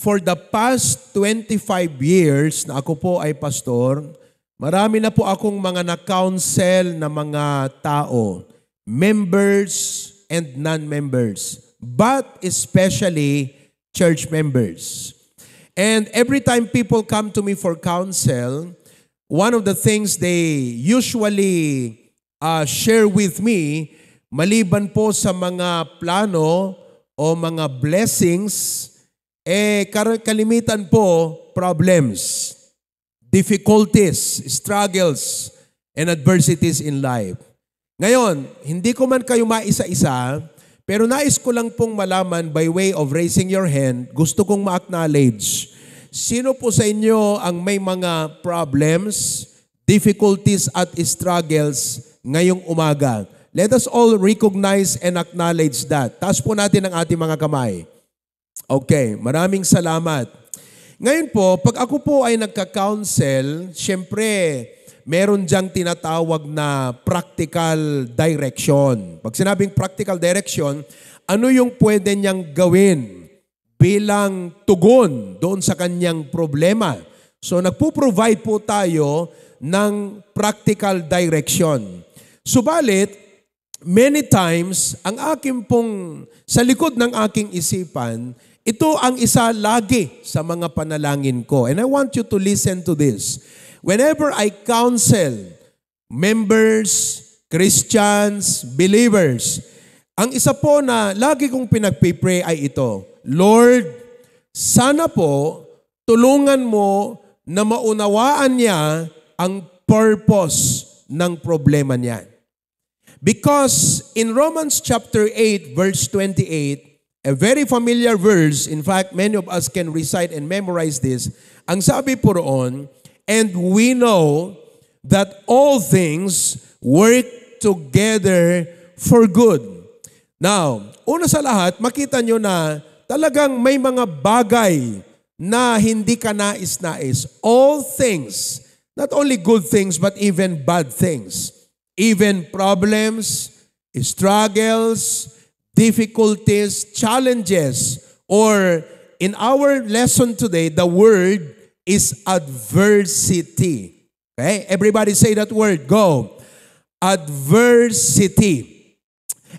for the past 25 years na ako po ay pastor, marami na po akong mga na-counsel na mga tao, members and non-members, but especially church members. And every time people come to me for counsel, one of the things they usually uh, share with me, maliban po sa mga plano o mga blessings eh karon kalimitan po problems, difficulties, struggles, and adversities in life. Ngayon, hindi ko man kayo maisa-isa, pero nais ko lang pong malaman by way of raising your hand, gusto kong ma-acknowledge, sino po sa inyo ang may mga problems, difficulties at struggles ngayong umaga? Let us all recognize and acknowledge that. Taas po natin ang ating mga kamay. Okay, maraming salamat. Ngayon po, pag ako po ay nagka-counsel, syempre, meron diyang tinatawag na practical direction. Pag sinabing practical direction, ano yung pwede niyang gawin bilang tugon doon sa kanyang problema? So, nagpo-provide po tayo ng practical direction. Subalit, many times, ang aking pong, sa likod ng aking isipan, ito ang isa lagi sa mga panalangin ko. And I want you to listen to this. Whenever I counsel members, Christians, believers, ang isa po na lagi kong pinagpipray ay ito, Lord, sana po tulungan mo na maunawaan niya ang purpose ng problema niya. Because in Romans chapter 8, verse 28, a very familiar verse, in fact, many of us can recite and memorize this. Ang sabi po roon, and we know that all things work together for good. Now, una sa lahat, makita nyo na talagang may mga bagay na hindi ka nais-nais. All things, not only good things, but even bad things even problems, struggles, difficulties, challenges, or in our lesson today, the word is adversity. Okay? Everybody say that word. Go. Adversity.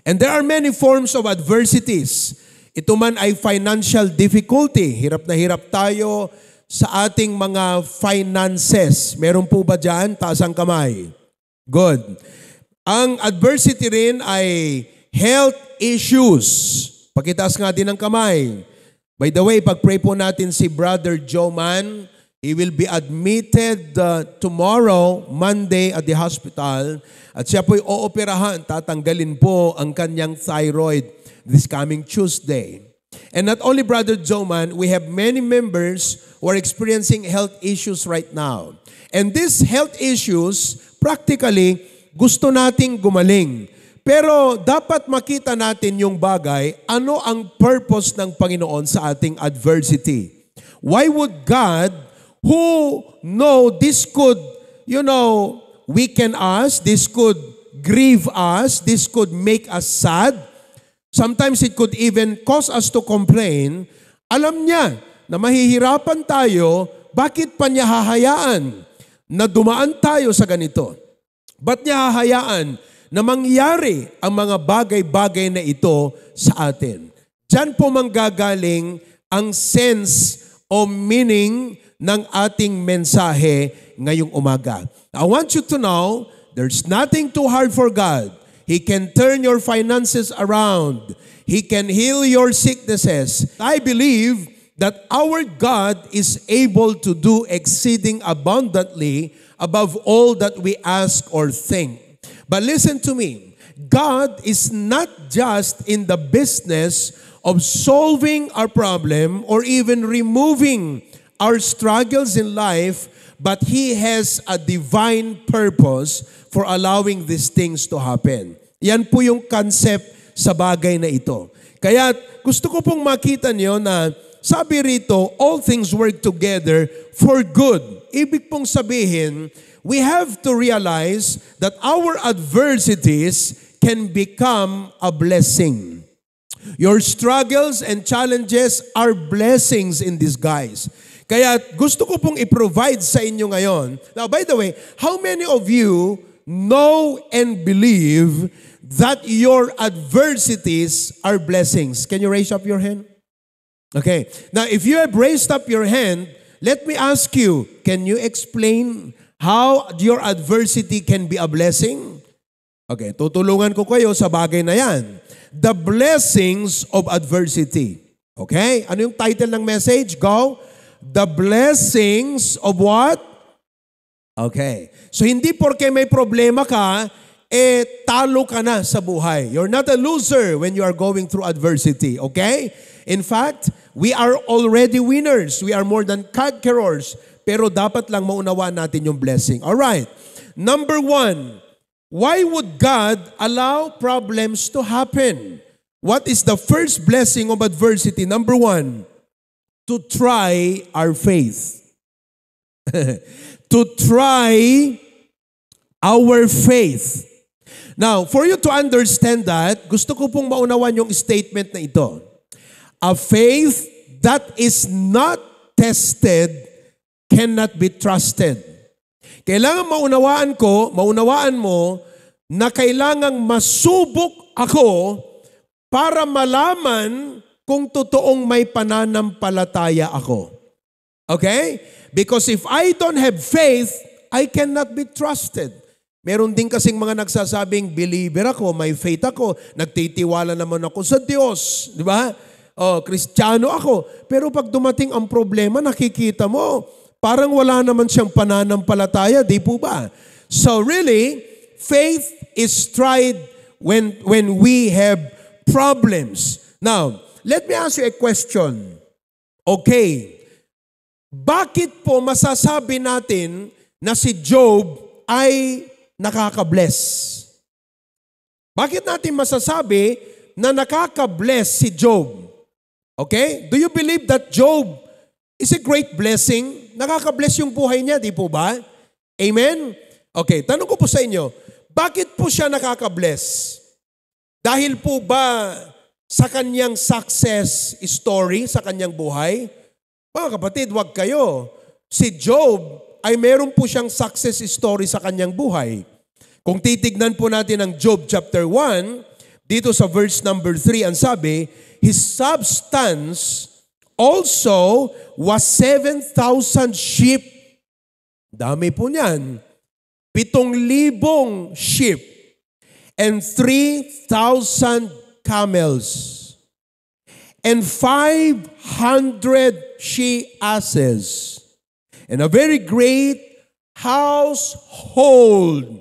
And there are many forms of adversities. Ito man ay financial difficulty. Hirap na hirap tayo sa ating mga finances. Meron po ba dyan? Taas ang kamay. Good. Ang adversity rin ay health issues. Pakitaas nga din ang kamay. By the way, pag-pray po natin si Brother Joman, he will be admitted uh, tomorrow, Monday, at the hospital. At siya po'y ooperahan, tatanggalin po ang kanyang thyroid this coming Tuesday. And not only Brother Joman, we have many members who are experiencing health issues right now. And these health issues practically, gusto nating gumaling. Pero dapat makita natin yung bagay, ano ang purpose ng Panginoon sa ating adversity. Why would God, who know this could, you know, weaken us, this could grieve us, this could make us sad, sometimes it could even cause us to complain, alam niya na mahihirapan tayo, bakit pa niya hahayaan? na dumaan tayo sa ganito? Ba't niya hahayaan na mangyari ang mga bagay-bagay na ito sa atin? Diyan po manggagaling ang sense o meaning ng ating mensahe ngayong umaga. I want you to know, there's nothing too hard for God. He can turn your finances around. He can heal your sicknesses. I believe that our God is able to do exceeding abundantly above all that we ask or think. But listen to me. God is not just in the business of solving our problem or even removing our struggles in life, but He has a divine purpose for allowing these things to happen. Yan po yung concept sa bagay na ito. Kaya gusto ko pong makita niyo na sabi rito, all things work together for good. Ibig pong sabihin, we have to realize that our adversities can become a blessing. Your struggles and challenges are blessings in disguise. Kaya gusto ko pong i-provide sa inyo ngayon. Now, by the way, how many of you know and believe that your adversities are blessings? Can you raise up your hand? Okay. Now, if you have raised up your hand, let me ask you, can you explain how your adversity can be a blessing? Okay, tutulungan ko kayo sa bagay na yan. The blessings of adversity. Okay? Ano yung title ng message? Go. The blessings of what? Okay. So hindi porke may problema ka, eh talo ka na sa buhay. You're not a loser when you are going through adversity. Okay? In fact, We are already winners. We are more than conquerors. Pero dapat lang maunawa natin yung blessing. All right. Number one, why would God allow problems to happen? What is the first blessing of adversity? Number one, to try our faith. to try our faith. Now, for you to understand that, gusto ko pong maunawan yung statement na ito. A faith that is not tested cannot be trusted. Kailangan maunawaan ko, maunawaan mo, na kailangang masubok ako para malaman kung totoong may pananampalataya ako. Okay? Because if I don't have faith, I cannot be trusted. Meron din kasing mga nagsasabing, believer ako, may faith ako, nagtitiwala naman ako sa Diyos. Di ba? oh, kristyano ako. Pero pag dumating ang problema, nakikita mo, parang wala naman siyang pananampalataya, di po ba? So really, faith is tried when, when we have problems. Now, let me ask you a question. Okay, bakit po masasabi natin na si Job ay nakaka-bless? Bakit natin masasabi na nakaka-bless si Job? Okay? Do you believe that Job is a great blessing? Nakaka-bless yung buhay niya, di po ba? Amen? Okay, tanong ko po sa inyo, bakit po siya nakaka-bless? Dahil po ba sa kanyang success story, sa kanyang buhay? Mga kapatid, wag kayo. Si Job ay meron po siyang success story sa kanyang buhay. Kung titignan po natin ang Job chapter 1, dito sa verse number 3, ang sabi, His substance also was 7,000 sheep. Dami po niyan. Pitong libong sheep and 3,000 camels and 500 she asses and a very great household.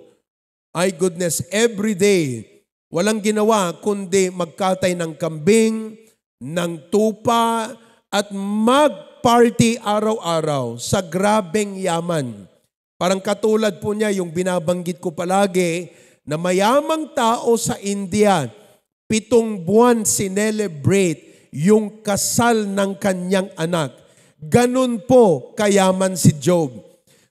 My goodness, every day Walang ginawa kundi magkatay ng kambing, ng tupa, at mag-party araw-araw sa grabeng yaman. Parang katulad po niya yung binabanggit ko palagi na mayamang tao sa India, pitong buwan sinelebrate yung kasal ng kanyang anak. Ganun po kayaman si Job.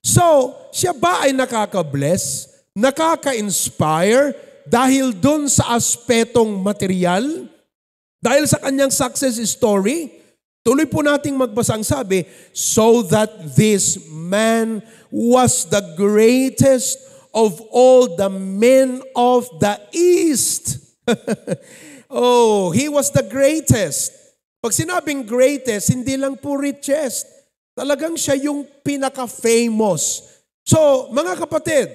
So, siya ba ay nakaka-bless, nakaka-inspire, dahil doon sa aspetong material, dahil sa kanyang success story, tuloy po nating magbasa ang sabi, so that this man was the greatest of all the men of the East. oh, he was the greatest. Pag sinabing greatest, hindi lang po richest. Talagang siya yung pinaka-famous. So, mga kapatid,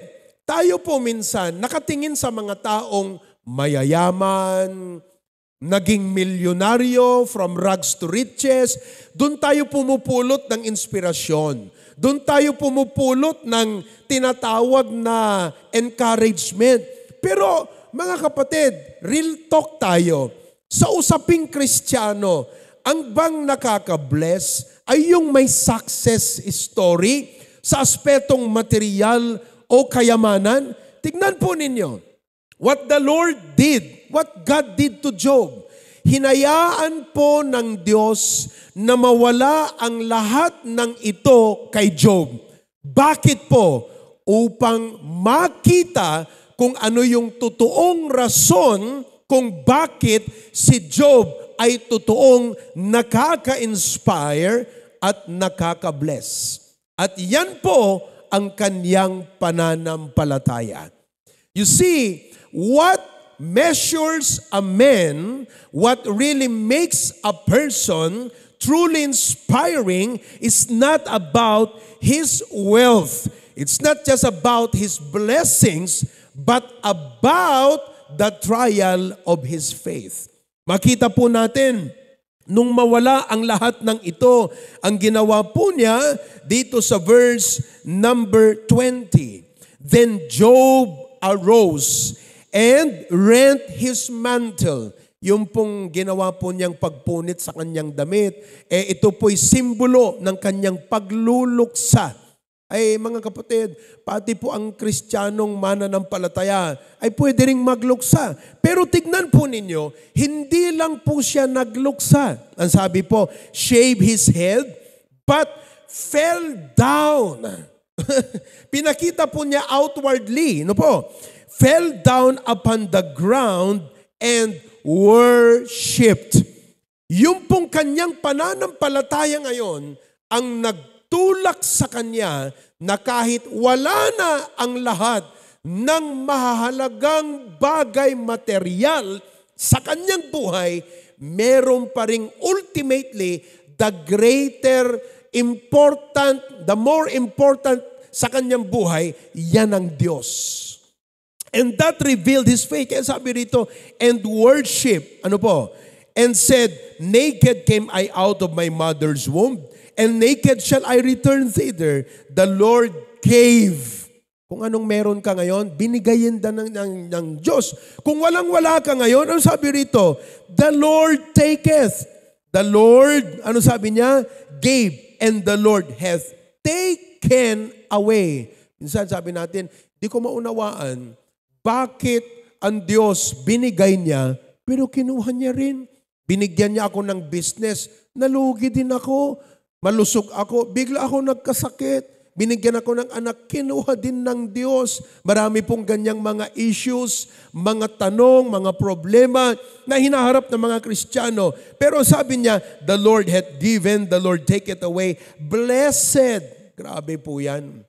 tayo po minsan nakatingin sa mga taong mayayaman, naging milyonaryo from rags to riches. Doon tayo pumupulot ng inspirasyon. Doon tayo pumupulot ng tinatawag na encouragement. Pero mga kapatid, real talk tayo. Sa usaping kristyano, ang bang nakaka-bless ay yung may success story sa aspetong material o kayamanan? Tignan po ninyo. What the Lord did, what God did to Job, hinayaan po ng Diyos na mawala ang lahat ng ito kay Job. Bakit po? Upang makita kung ano yung totoong rason kung bakit si Job ay totoong nakaka-inspire at nakaka-bless. At yan po ang kanyang pananampalataya. You see, what measures a man, what really makes a person truly inspiring is not about his wealth. It's not just about his blessings, but about the trial of his faith. Makita po natin, Nung mawala ang lahat ng ito, ang ginawa po niya dito sa verse number 20. Then Job arose and rent his mantle. Yung pong ginawa po niyang pagpunit sa kanyang damit, eh ito po'y simbolo ng kanyang pagluluksa ay mga kapatid, pati po ang kristyanong mananampalataya ay pwede rin magluksa. Pero tignan po ninyo, hindi lang po siya nagluksa. Ang sabi po, shave his head, but fell down. Pinakita po niya outwardly, no po? Fell down upon the ground and worshipped. Yung pong kanyang pananampalataya ngayon, ang nag tulak sa kanya na kahit wala na ang lahat ng mahalagang bagay material sa kanyang buhay, meron pa rin ultimately the greater important, the more important sa kanyang buhay, yan ang Diyos. And that revealed his faith. Kaya sabi rito, and worship, ano po? And said, naked came I out of my mother's womb, and naked shall I return thither. The Lord gave. Kung anong meron ka ngayon, binigayin da ng, ng, ng Diyos. Kung walang-wala ka ngayon, ano sabi rito? The Lord taketh. The Lord, ano sabi niya? Gave. And the Lord hath taken away. Minsan sabi natin, di ko maunawaan, bakit ang Diyos binigay niya, pero kinuha niya rin. Binigyan niya ako ng business, nalugi din ako. Malusog ako, bigla ako nagkasakit. Binigyan ako ng anak, kinuha din ng Diyos. Marami pong ganyang mga issues, mga tanong, mga problema na hinaharap ng mga Kristiyano. Pero sabi niya, the Lord hath given, the Lord take it away. Blessed. Grabe po yan.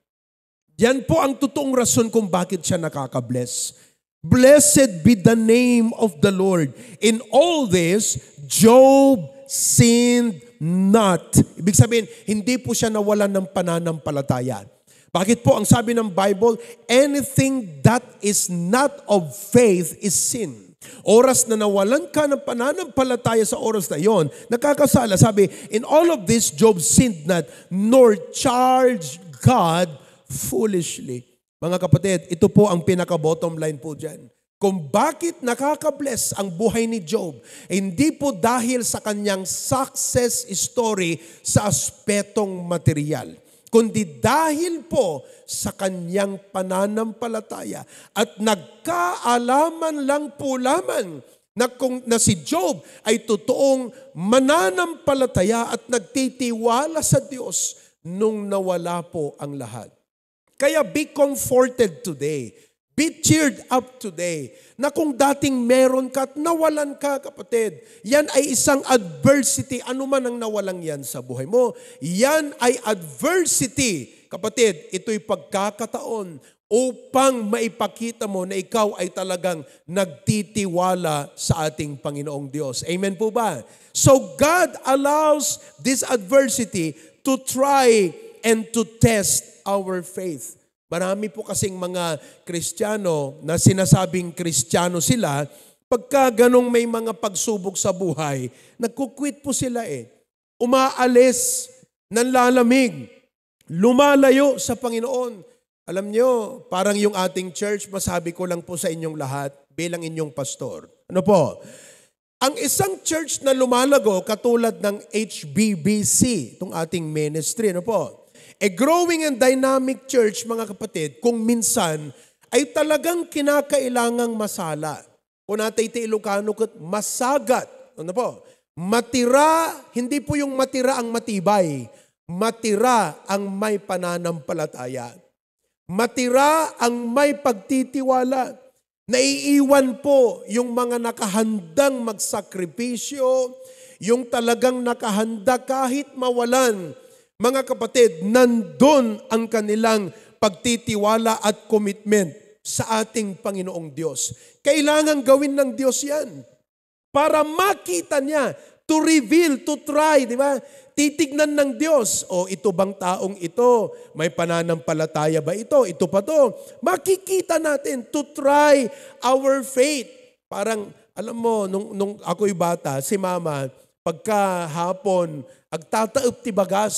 Yan po ang totoong rason kung bakit siya nakaka-bless. Blessed be the name of the Lord. In all this, Job sinned not. Ibig sabihin, hindi po siya nawalan ng pananampalataya. Bakit po? Ang sabi ng Bible, anything that is not of faith is sin. Oras na nawalan ka ng pananampalataya sa oras na yon, nakakasala. Sabi, in all of this, Job sinned not, nor charged God foolishly. Mga kapatid, ito po ang pinaka-bottom line po dyan kung bakit nakaka-bless ang buhay ni Job, hindi po dahil sa kanyang success story sa aspetong material, kundi dahil po sa kanyang pananampalataya. At nagkaalaman lang po lamang na, kung, na si Job ay totoong mananampalataya at nagtitiwala sa Diyos nung nawala po ang lahat. Kaya be comforted today Be cheered up today na kung dating meron ka at nawalan ka, kapatid, yan ay isang adversity, anuman ang nawalang yan sa buhay mo. Yan ay adversity. Kapatid, ito'y pagkakataon upang maipakita mo na ikaw ay talagang nagtitiwala sa ating Panginoong Diyos. Amen po ba? So God allows this adversity to try and to test our faith. Marami po kasing mga Kristiyano na sinasabing Kristiyano sila, pagka ganong may mga pagsubok sa buhay, nagkukwit po sila eh. Umaalis, lalamig, lumalayo sa Panginoon. Alam nyo, parang yung ating church, masabi ko lang po sa inyong lahat bilang inyong pastor. Ano po? Ang isang church na lumalago, katulad ng HBBC, itong ating ministry, ano po? A eh, growing and dynamic church, mga kapatid, kung minsan ay talagang kinakailangang masala. Kung natay ti Ilocano, masagat. Ano po? Matira, hindi po yung matira ang matibay. Matira ang may pananampalataya. Matira ang may pagtitiwala. Naiiwan po yung mga nakahandang magsakripisyo, yung talagang nakahanda kahit mawalan mga kapatid, nandun ang kanilang pagtitiwala at commitment sa ating Panginoong Diyos. Kailangan gawin ng Diyos yan para makita niya, to reveal, to try, di ba? Titignan ng Diyos, o oh, ito bang taong ito? May pananampalataya ba ito? Ito pa to. Makikita natin to try our faith. Parang, alam mo, nung, nung ako'y bata, si mama, pagka hapon, agtataop ti bagas,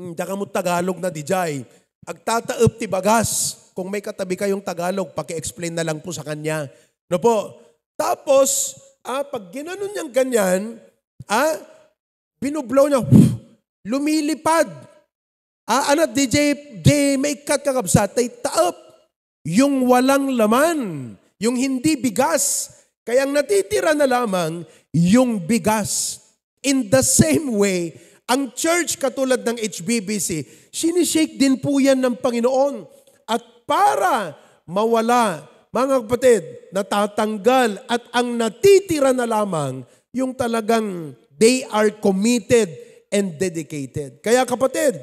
hmm, daka mo Tagalog na dijay, agtataop ti bagas, kung may katabi kayong Tagalog, paki-explain na lang po sa kanya. No po? Tapos, ah, pag ginanon niyang ganyan, ah, binublow niya, lumilipad. Ah, ano, DJ, DJ, may ikat kakabsat, tay taop. Yung walang laman, yung hindi bigas. Kaya ang natitira na lamang, yung bigas. In the same way, ang church katulad ng HBBC, sinishake din po yan ng Panginoon. At para mawala, mga kapatid, natatanggal at ang natitira na lamang, yung talagang they are committed and dedicated. Kaya kapatid,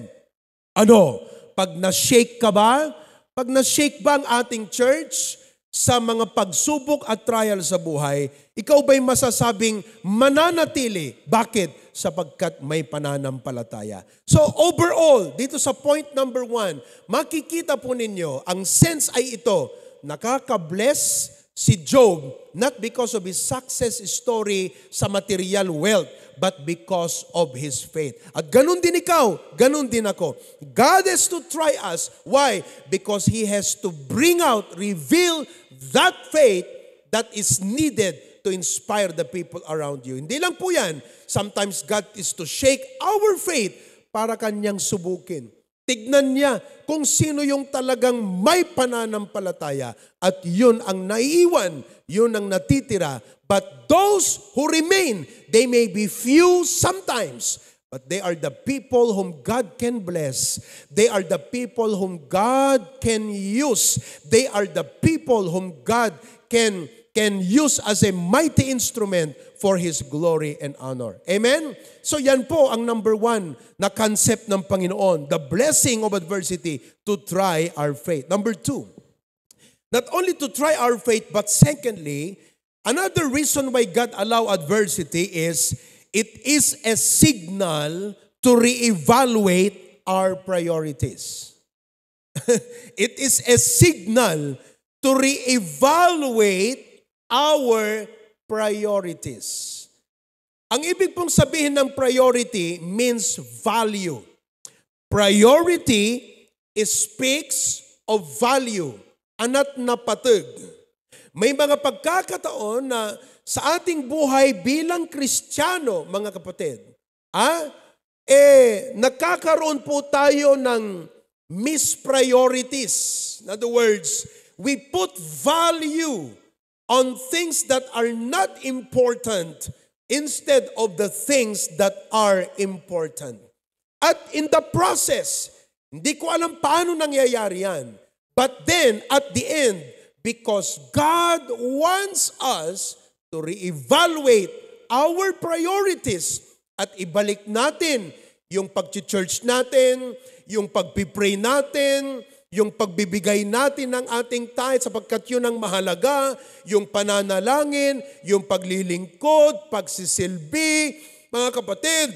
ano, pag na-shake ka ba? Pag na-shake ba ang ating church? sa mga pagsubok at trial sa buhay, ikaw ba'y masasabing mananatili? Bakit? Sapagkat may pananampalataya. So overall, dito sa point number one, makikita po ninyo, ang sense ay ito, nakaka-bless si Job not because of his success story sa material wealth, but because of his faith. At ganun din ikaw, ganun din ako. God has to try us. Why? Because He has to bring out, reveal that faith that is needed to inspire the people around you. Hindi lang po yan. Sometimes God is to shake our faith para kanyang subukin. Tignan niya kung sino yung talagang may pananampalataya at yun ang naiiwan, yun ang natitira. But those who remain, they may be few sometimes, But they are the people whom God can bless. They are the people whom God can use. They are the people whom God can can use as a mighty instrument for His glory and honor. Amen? So yan po ang number one na concept ng Panginoon, the blessing of adversity to try our faith. Number two, not only to try our faith, but secondly, another reason why God allow adversity is It is a signal to reevaluate our priorities. it is a signal to reevaluate our priorities. Ang ibig pong sabihin ng priority means value. Priority speaks of value, anat na patag. May mga pagkakataon na sa ating buhay bilang Kristiyano, mga kapatid, ah, eh, nagkakaroon po tayo ng mispriorities. In other words, we put value on things that are not important instead of the things that are important. At in the process, hindi ko alam paano nangyayari yan. But then, at the end, because God wants us to reevaluate our priorities at ibalik natin yung pag-church natin, yung pag-pray natin, yung pagbibigay natin ng ating tithe sapagkat yun ang mahalaga, yung pananalangin, yung paglilingkod, pagsisilbi, mga kapatid,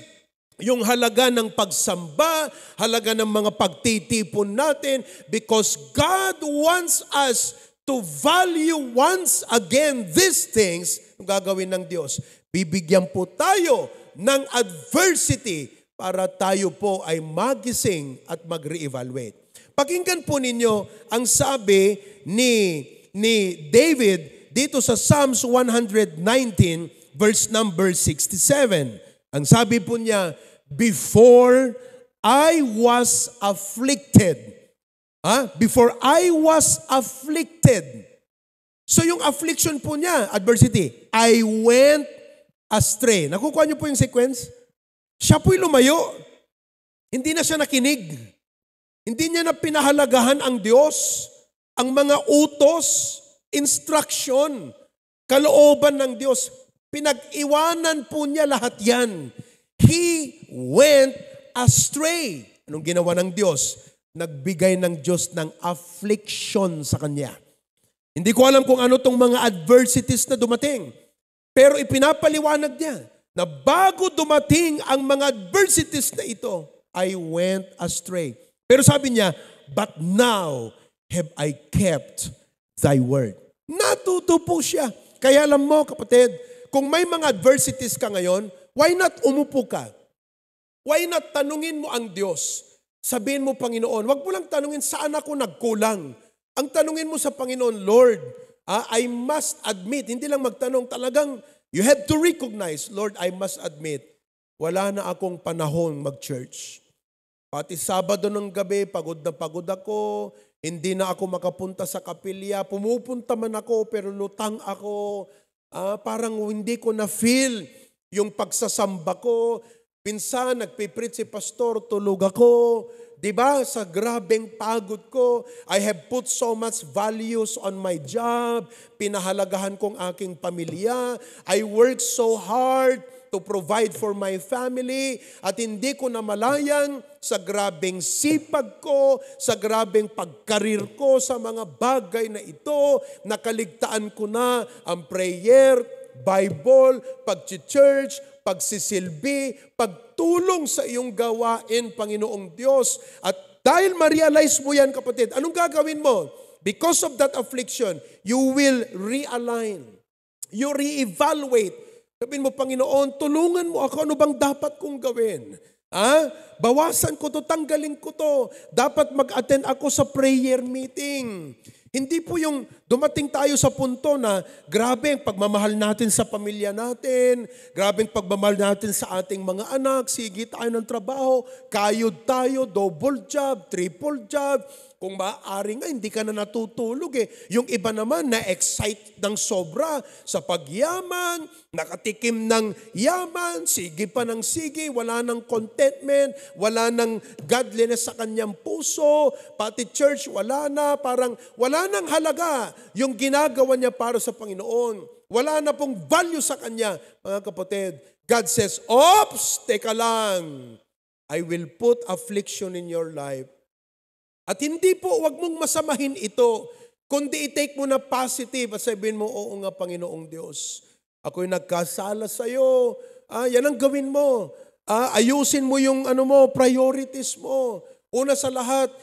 yung halaga ng pagsamba, halaga ng mga pagtitipon natin because God wants us to value once again these things ang gagawin ng Diyos. Bibigyan po tayo ng adversity para tayo po ay magising at mag-reevaluate. Pakinggan po ninyo ang sabi ni ni David dito sa Psalms 119 verse number 67. Ang sabi po niya, before I was afflicted, Ha? Before I was afflicted. So yung affliction po niya, adversity, I went astray. Nakukuha niyo po yung sequence? Siya po'y lumayo. Hindi na siya nakinig. Hindi niya na pinahalagahan ang Diyos, ang mga utos, instruction, kalooban ng Diyos. Pinag-iwanan po niya lahat yan. He went astray. Anong ginawa ng Diyos? nagbigay ng Diyos ng affliction sa kanya. Hindi ko alam kung ano tong mga adversities na dumating. Pero ipinapaliwanag niya na bago dumating ang mga adversities na ito, I went astray. Pero sabi niya, but now have I kept thy word. Natuto po siya. Kaya alam mo, kapatid, kung may mga adversities ka ngayon, why not umupo ka? Why not tanungin mo ang Diyos? Sabihin mo, Panginoon, wag mo lang tanungin saan ako nagkulang. Ang tanungin mo sa Panginoon, Lord, ah, I must admit, hindi lang magtanong, talagang you have to recognize, Lord, I must admit, wala na akong panahon mag-church. Pati Sabado ng gabi, pagod na pagod ako, hindi na ako makapunta sa kapilya, pumupunta man ako pero lutang ako, ah, parang hindi ko na-feel yung pagsasamba ko, Pinsan, nagpiprit si pastor, tulog ako. Di ba? Sa grabeng pagod ko, I have put so much values on my job. Pinahalagahan kong aking pamilya. I work so hard to provide for my family. At hindi ko namalayang sa grabeng sipag ko, sa grabeng pagkarir ko sa mga bagay na ito, nakaligtaan ko na ang prayer, Bible, pag-church, pagsisilbi, pagtulong sa iyong gawain, Panginoong Diyos. At dahil ma-realize mo yan, kapatid, anong gagawin mo? Because of that affliction, you will realign. You re-evaluate. Sabihin mo, Panginoon, tulungan mo ako. Ano bang dapat kong gawin? Ha? Bawasan ko to, tanggalin ko to. Dapat mag-attend ako sa prayer meeting. Hindi po yung dumating tayo sa punto na grabe ang pagmamahal natin sa pamilya natin, grabe ang pagmamahal natin sa ating mga anak, sige tayo ng trabaho, kayod tayo, double job, triple job, kung maaari nga, hindi ka na natutulog eh. Yung iba naman, na-excite ng sobra sa pagyaman, nakatikim ng yaman, sige pa ng sige, wala ng contentment, wala ng godliness sa kanyang puso, pati church, wala na, parang wala nang halaga yung ginagawa niya para sa Panginoon. Wala na pong value sa kanya, mga kapatid. God says, Ops, teka lang. I will put affliction in your life at hindi po, wag mong masamahin ito, kundi i-take mo na positive at sabihin mo, oo nga Panginoong Diyos, ako'y nagkasala sa iyo. Ah, yan ang gawin mo. Ah, ayusin mo yung ano mo, priorities mo. Una sa lahat,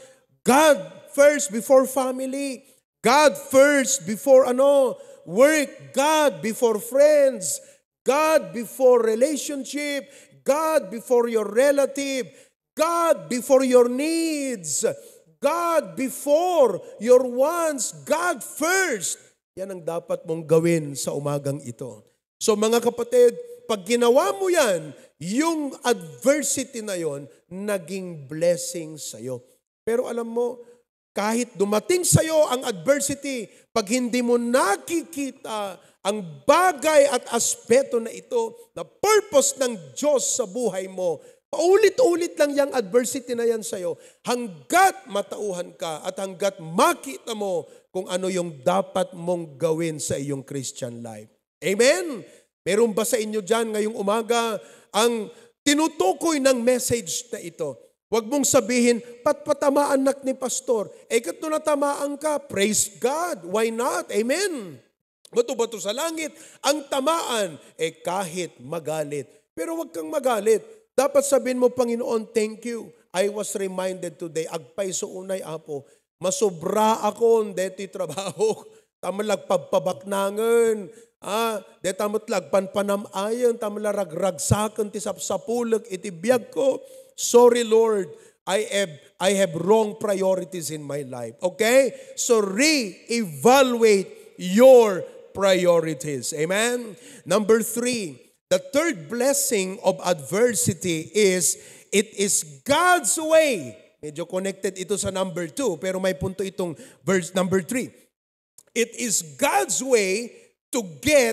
God first before family. God first before ano, work. God before friends. God before relationship. God before your relative. God before your needs. God before your wants, God first. Yan ang dapat mong gawin sa umagang ito. So mga kapatid, pag ginawa mo yan, yung adversity na yon naging blessing sa'yo. Pero alam mo, kahit dumating sa'yo ang adversity, pag hindi mo nakikita ang bagay at aspeto na ito, na purpose ng Diyos sa buhay mo, Paulit-ulit lang yung adversity na yan sa'yo hanggat matauhan ka at hanggat makita mo kung ano yung dapat mong gawin sa iyong Christian life. Amen? Meron ba sa inyo dyan ngayong umaga ang tinutukoy ng message na ito? Huwag mong sabihin, patpatamaan nak ni pastor. Eh, kato natamaan ka, praise God. Why not? Amen. Bato-bato sa langit, ang tamaan, eh kahit magalit. Pero huwag kang magalit. Dapat sabihin mo, Panginoon, thank you. I was reminded today, agpay so unay apo, masobra ako deti trabaho. Tamalag pagpabaknangan. Ah, de tamutlag panpanamayon, tamalarag ragsakan ti sapsapulag iti biyag ko. Sorry Lord, I have I have wrong priorities in my life. Okay? So re-evaluate your priorities. Amen? Number three, The third blessing of adversity is, it is God's way. Medyo connected ito sa number 2, pero may punto itong verse number 3. It is God's way to get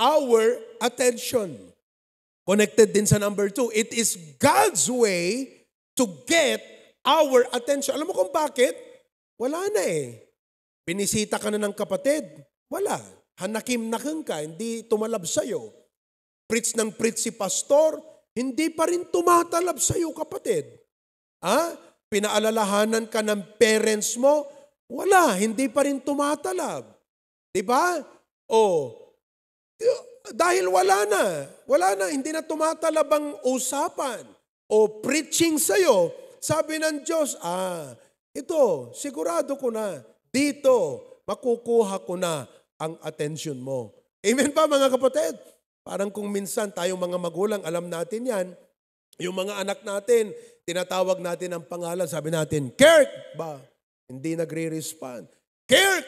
our attention. Connected din sa number 2. It is God's way to get our attention. Alam mo kung bakit? Wala na eh. Binisita ka na ng kapatid. Wala. Hanakim na kang ka, hindi tumalab sa'yo preach ng preach si pastor, hindi pa rin tumatalab sa iyo kapatid. Ha? Pinaalalahanan ka ng parents mo, wala, hindi pa rin tumatalab. 'Di ba? Oh. Dahil wala na, wala na, hindi na tumatalab ang usapan o preaching sa iyo. Sabi ng Diyos, ah, ito, sigurado ko na, dito, makukuha ko na ang attention mo. Amen ba mga kapatid? Parang kung minsan tayong mga magulang, alam natin yan, yung mga anak natin, tinatawag natin ang pangalan, sabi natin, Kirk! Ba? Hindi nagre-respond. Kirk!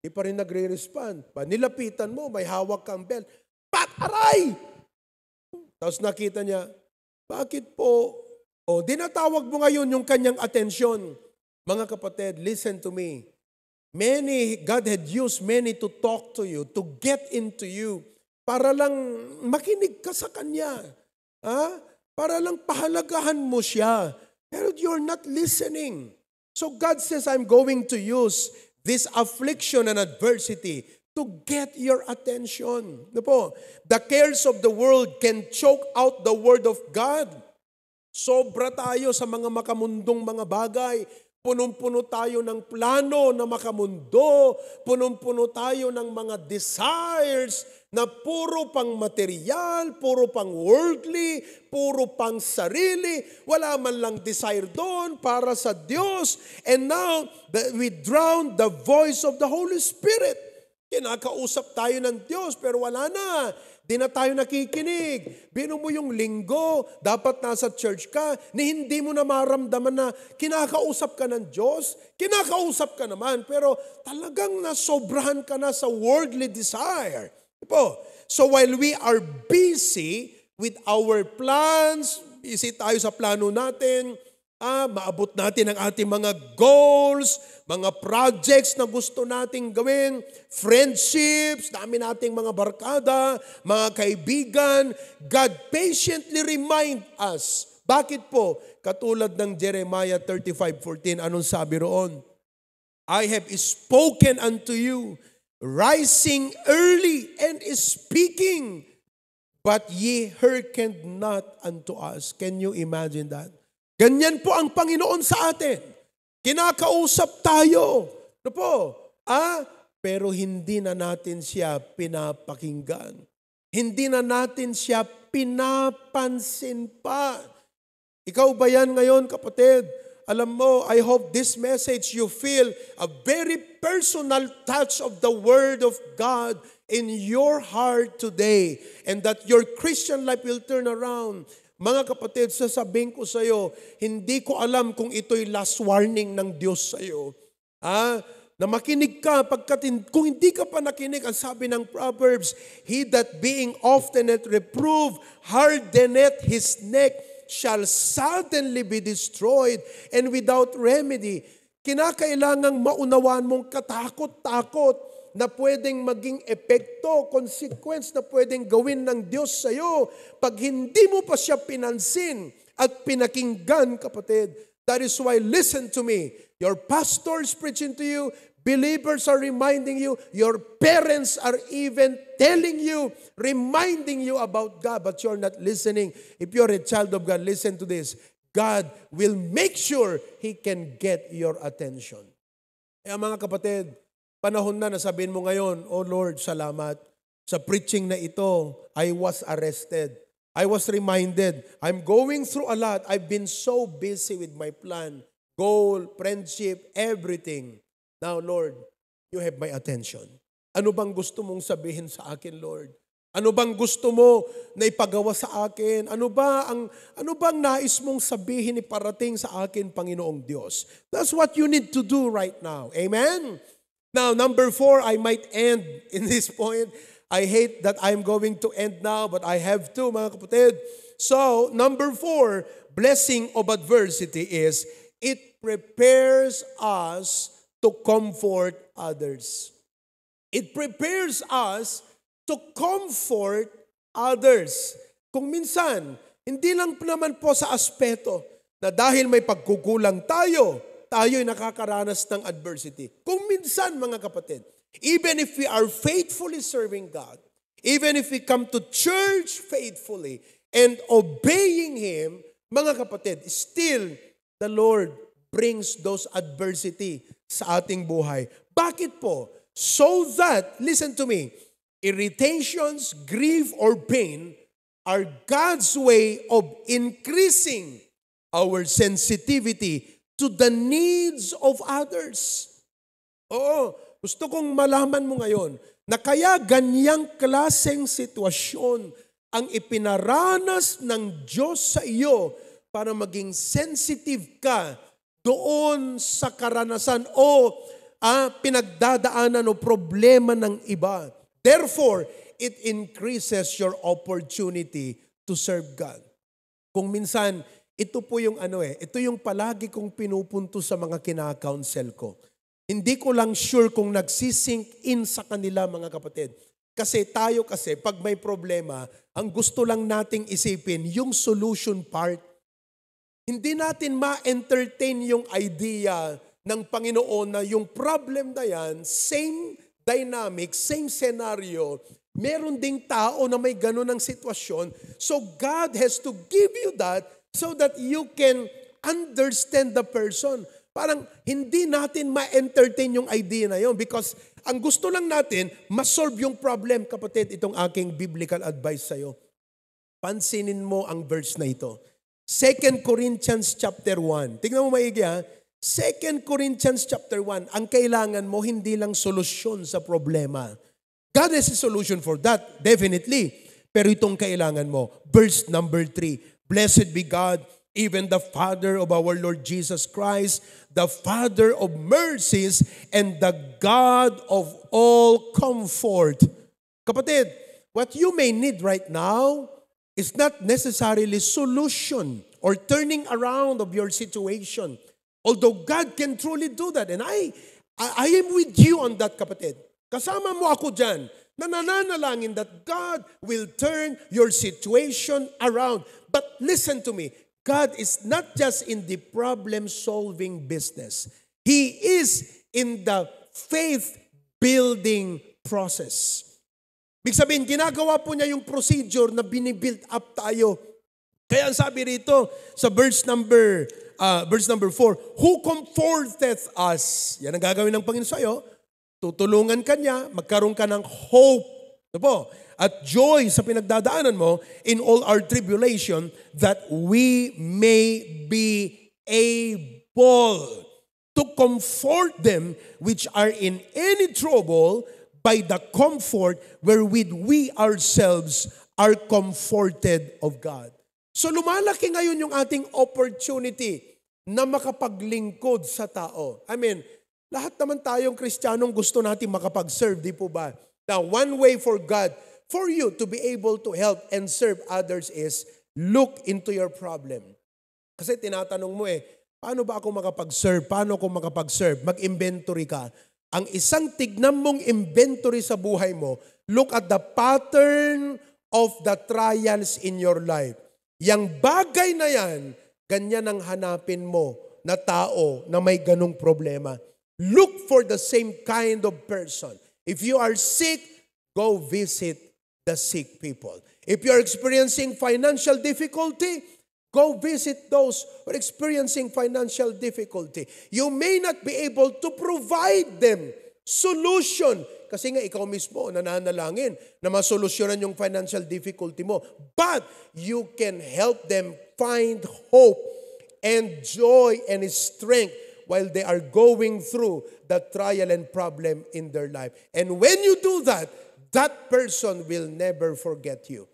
Hindi pa rin nagre-respond. Ba? Nilapitan mo, may hawak kang bell. Pat! Aray! Tapos nakita niya, bakit po? O, dinatawag mo ngayon yung kanyang atensyon. Mga kapatid, listen to me. Many, God had used many to talk to you, to get into you para lang makinig ka sa Kanya. Ha? Para lang pahalagahan mo siya. Pero you're not listening. So God says, I'm going to use this affliction and adversity to get your attention. No po, the cares of the world can choke out the word of God. Sobra tayo sa mga makamundong mga bagay. Punong-puno tayo ng plano na makamundo. Punong-puno tayo ng mga desires na puro pang material, puro pang worldly, puro pang sarili, wala man lang desire doon para sa Diyos. And now, we drown the voice of the Holy Spirit. Kinakausap tayo ng Diyos pero wala na. Di na tayo nakikinig. Bino mo yung linggo, dapat nasa church ka, ni hindi mo na maramdaman na kinakausap ka ng Diyos, kinakausap ka naman, pero talagang nasobrahan ka na sa worldly desire po. So while we are busy with our plans, busy tayo sa plano natin, ah, maabot natin ang ating mga goals, mga projects na gusto nating gawin, friendships, dami nating mga barkada, mga kaibigan. God patiently remind us. Bakit po? Katulad ng Jeremiah 35:14, anong sabi roon? I have spoken unto you rising early and speaking, but ye hearkened not unto us. Can you imagine that? Ganyan po ang Panginoon sa atin. Kinakausap tayo. Ano po? Ah, pero hindi na natin siya pinapakinggan. Hindi na natin siya pinapansin pa. Ikaw ba yan ngayon, kapatid? Alam mo, I hope this message you feel a very personal touch of the Word of God in your heart today and that your Christian life will turn around. Mga kapatid, sasabihin ko sa iyo, hindi ko alam kung ito'y last warning ng Diyos sa iyo. Ha? Na makinig ka, pagkat kung hindi ka pa nakinig, ang sabi ng Proverbs, He that being often at reproof, hardeneth his neck, shall suddenly be destroyed and without remedy. Kinakailangang maunawan mong katakot-takot na pwedeng maging epekto, consequence na pwedeng gawin ng Diyos sa iyo pag hindi mo pa siya pinansin at pinakinggan, kapatid. That is why, listen to me. Your pastor is preaching to you. Believers are reminding you. Your parents are even telling you, reminding you about God, but you're not listening. If you're a child of God, listen to this. God will make sure He can get your attention. Kaya mga kapatid, panahon na na sabihin mo ngayon, Oh Lord, salamat. Sa preaching na ito, I was arrested. I was reminded, I'm going through a lot. I've been so busy with my plan, goal, friendship, everything. Now, Lord, you have my attention. Ano bang gusto mong sabihin sa akin, Lord? Ano bang gusto mo na ipagawa sa akin? Ano ba ang ano bang nais mong sabihin ni parating sa akin Panginoong Diyos? That's what you need to do right now. Amen. Now, number four, I might end in this point. I hate that I'm going to end now, but I have to, mga kapatid. So, number four, blessing of adversity is it prepares us to comfort others. It prepares us to comfort others. Kung minsan, hindi lang naman po sa aspeto na dahil may pagkukulang tayo, tayo'y nakakaranas ng adversity. Kung minsan, mga kapatid, even if we are faithfully serving God, even if we come to church faithfully and obeying Him, mga kapatid, still, the Lord brings those adversity sa ating buhay. Bakit po? So that, listen to me, Irritations, grief, or pain are God's way of increasing our sensitivity to the needs of others. Oo, gusto kong malaman mo ngayon na kaya ganyang klaseng sitwasyon ang ipinaranas ng Diyos sa iyo para maging sensitive ka doon sa karanasan o ah, pinagdadaanan o problema ng iba. Therefore, it increases your opportunity to serve God. Kung minsan, ito po yung ano eh, ito yung palagi kong pinupunto sa mga kinakounsel ko. Hindi ko lang sure kung nagsisink in sa kanila mga kapatid. Kasi tayo kasi, pag may problema, ang gusto lang nating isipin yung solution part. Hindi natin ma-entertain yung idea ng Panginoon na yung problem na yan, same dynamic, same scenario, meron ding tao na may ganun ang sitwasyon. So God has to give you that so that you can understand the person. Parang hindi natin ma-entertain yung idea na yun because ang gusto lang natin, ma-solve yung problem. Kapatid, itong aking biblical advice sa'yo. Pansinin mo ang verse na ito. 2 Corinthians chapter 1. Tingnan mo maigi ha. 2 Corinthians chapter 1, ang kailangan mo hindi lang solusyon sa problema. God has a solution for that, definitely. Pero itong kailangan mo. Verse number 3, Blessed be God, even the Father of our Lord Jesus Christ, the Father of mercies, and the God of all comfort. Kapatid, what you may need right now is not necessarily solution or turning around of your situation. Although God can truly do that. And I, I, I am with you on that, kapatid. Kasama mo ako dyan nananalangin that God will turn your situation around. But listen to me, God is not just in the problem-solving business. He is in the faith-building process. Big sabihin, ginagawa po niya yung procedure na binibuild up tayo. Kaya ang sabi rito sa verse number uh, verse number 4, Who comforteth us? Yan ang gagawin ng Panginoon sa iyo. Tutulungan ka niya, magkaroon ka ng hope. Ito po, at joy sa pinagdadaanan mo in all our tribulation that we may be able to comfort them which are in any trouble by the comfort wherewith we ourselves are comforted of God. So lumalaki ngayon yung ating opportunity na makapaglingkod sa tao. I mean, lahat naman tayong kristyanong gusto natin makapag-serve, di po ba? Now, one way for God, for you to be able to help and serve others is look into your problem. Kasi tinatanong mo eh, paano ba ako makapag-serve? Paano ako makapag-serve? Mag-inventory ka. Ang isang tignan mong inventory sa buhay mo, look at the pattern of the trials in your life. Yang bagay na yan Ganyan ang hanapin mo na tao na may ganong problema. Look for the same kind of person. If you are sick, go visit the sick people. If you are experiencing financial difficulty, go visit those who are experiencing financial difficulty. You may not be able to provide them solution kasi nga ikaw mismo nananalangin na masolusyonan yung financial difficulty mo. But you can help them find hope and joy and strength while they are going through the trial and problem in their life. And when you do that, that person will never forget you.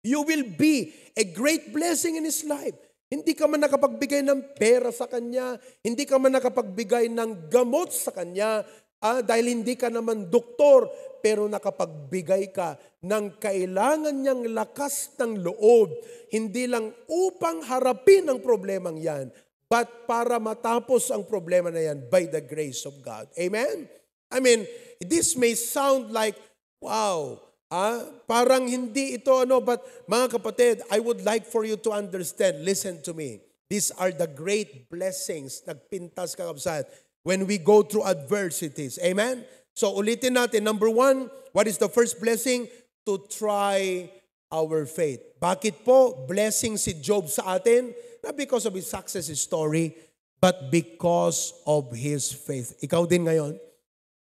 You will be a great blessing in his life. Hindi ka man nakapagbigay ng pera sa kanya, hindi ka man nakapagbigay ng gamot sa kanya, Ah, dahil hindi ka naman doktor, pero nakapagbigay ka ng kailangan niyang lakas ng loob, hindi lang upang harapin ang problemang yan, but para matapos ang problema na yan by the grace of God. Amen? I mean, this may sound like, wow, ah, parang hindi ito ano, but mga kapatid, I would like for you to understand, listen to me. These are the great blessings. Nagpintas ka kapsat when we go through adversities. Amen? So ulitin natin, number one, what is the first blessing? To try our faith. Bakit po blessing si Job sa atin? Not because of his success story, but because of his faith. Ikaw din ngayon,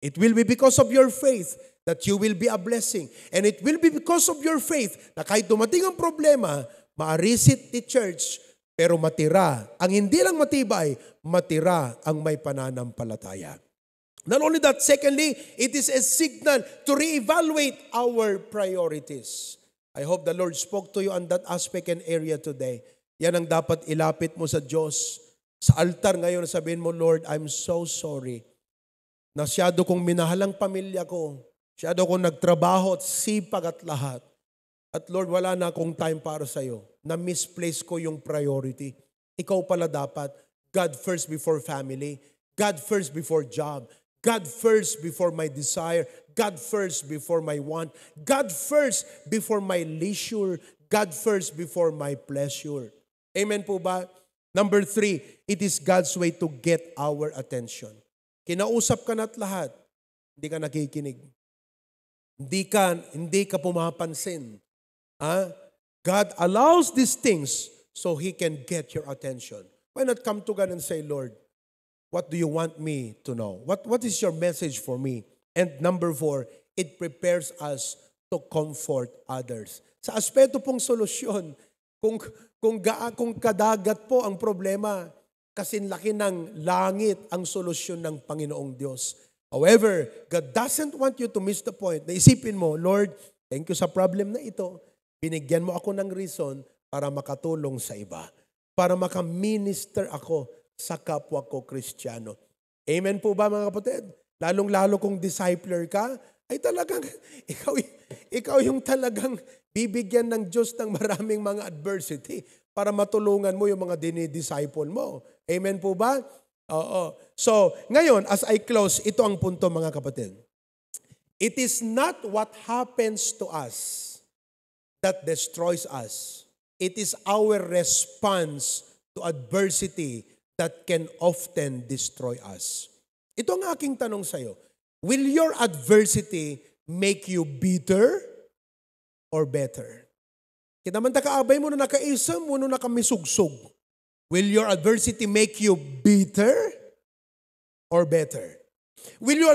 it will be because of your faith that you will be a blessing. And it will be because of your faith na kahit dumating ang problema, maarisit ni church pero matira. Ang hindi lang matibay, matira ang may pananampalataya. Not only that, secondly, it is a signal to reevaluate our priorities. I hope the Lord spoke to you on that aspect and area today. Yan ang dapat ilapit mo sa Diyos. Sa altar ngayon, sabihin mo, Lord, I'm so sorry. Nasyado kong minahalang pamilya ko. Masyado kong nagtrabaho at sipag at lahat. At Lord, wala na akong time para sa iyo na misplace ko yung priority. Ikaw pala dapat, God first before family, God first before job, God first before my desire, God first before my want, God first before my leisure, God first before my pleasure. Amen po ba? Number three, it is God's way to get our attention. Kinausap ka na't lahat, hindi ka nakikinig. Hindi ka, hindi ka pumapansin. Ha? Ah, God allows these things so He can get your attention. Why not come to God and say, Lord, what do you want me to know? What, what is your message for me? And number four, it prepares us to comfort others. Sa aspeto pong solusyon, kung, kung, ga, kung kadagat po ang problema, laki ng langit ang solusyon ng Panginoong Diyos. However, God doesn't want you to miss the point. Naisipin mo, Lord, thank you sa problem na ito. Binigyan mo ako ng reason para makatulong sa iba. Para makaminister ako sa kapwa ko Kristiyano. Amen po ba mga kapatid? Lalong-lalo kung discipler ka, ay talagang ikaw, ikaw yung talagang bibigyan ng Diyos ng maraming mga adversity para matulungan mo yung mga dinidisciple mo. Amen po ba? Oo. So, ngayon, as I close, ito ang punto mga kapatid. It is not what happens to us that destroys us. It is our response to adversity that can often destroy us. Ito ang aking tanong sa iyo. Will your adversity make you bitter or better? Kinaman ta kaabay mo na nakaisam mo na nakamisugsog. Will your adversity make you bitter or better? Will you,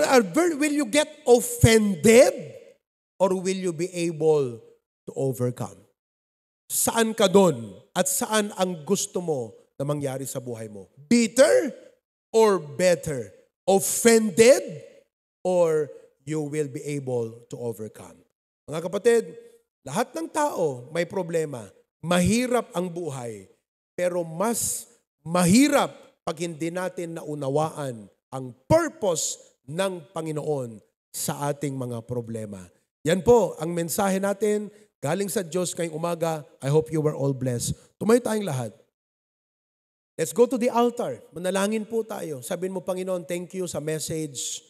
will you get offended or will you be able overcome. Saan ka doon at saan ang gusto mo na mangyari sa buhay mo? Bitter or better? Offended or you will be able to overcome? Mga kapatid, lahat ng tao may problema. Mahirap ang buhay. Pero mas mahirap pag hindi natin naunawaan ang purpose ng Panginoon sa ating mga problema. Yan po ang mensahe natin Galing sa Diyos kayong umaga. I hope you were all blessed. Tumayo tayong lahat. Let's go to the altar. Manalangin po tayo. Sabihin mo, Panginoon, thank you sa message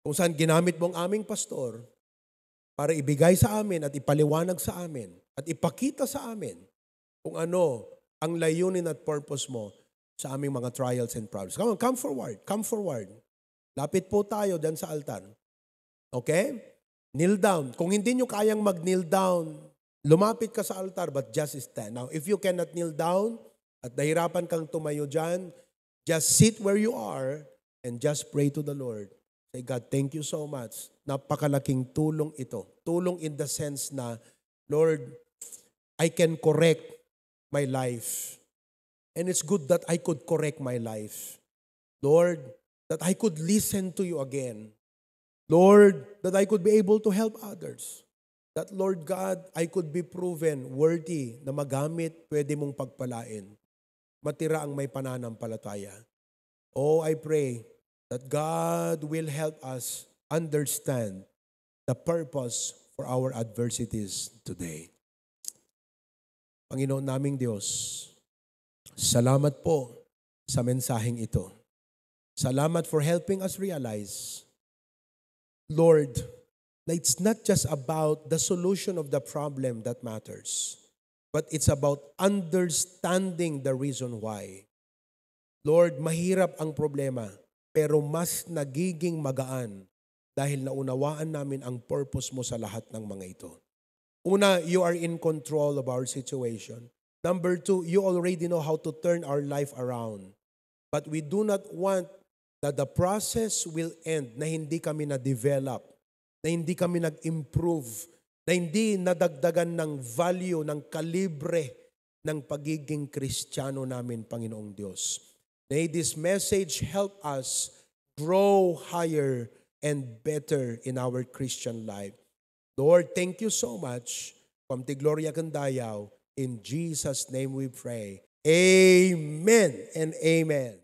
kung saan ginamit mo ang aming pastor para ibigay sa amin at ipaliwanag sa amin at ipakita sa amin kung ano ang layunin at purpose mo sa aming mga trials and problems. Come on, come forward. Come forward. Lapit po tayo dyan sa altar. Okay? Kneel down. Kung hindi nyo kayang mag-kneel down, lumapit ka sa altar but just stand. Now, if you cannot kneel down at nahirapan kang tumayo dyan, just sit where you are and just pray to the Lord. Say, God, thank you so much. Napakalaking tulong ito. Tulong in the sense na, Lord, I can correct my life. And it's good that I could correct my life. Lord, that I could listen to you again. Lord, that I could be able to help others. That Lord God, I could be proven worthy na magamit, pwede mong pagpalain. Matira ang may pananampalataya. Oh, I pray that God will help us understand the purpose for our adversities today. Panginoon naming Diyos, salamat po sa mensaheng ito. Salamat for helping us realize Lord, that it's not just about the solution of the problem that matters, but it's about understanding the reason why. Lord, mahirap ang problema, pero mas nagiging magaan dahil naunawaan namin ang purpose mo sa lahat ng mga ito. Una, you are in control of our situation. Number two, you already know how to turn our life around. But we do not want that the process will end na hindi kami na-develop, na hindi kami nag-improve, na hindi nadagdagan ng value, ng kalibre ng pagiging Kristiyano namin, Panginoong Diyos. May this message help us grow higher and better in our Christian life. Lord, thank you so much. Pamti Gloria Gandayaw, in Jesus' name we pray. Amen and amen.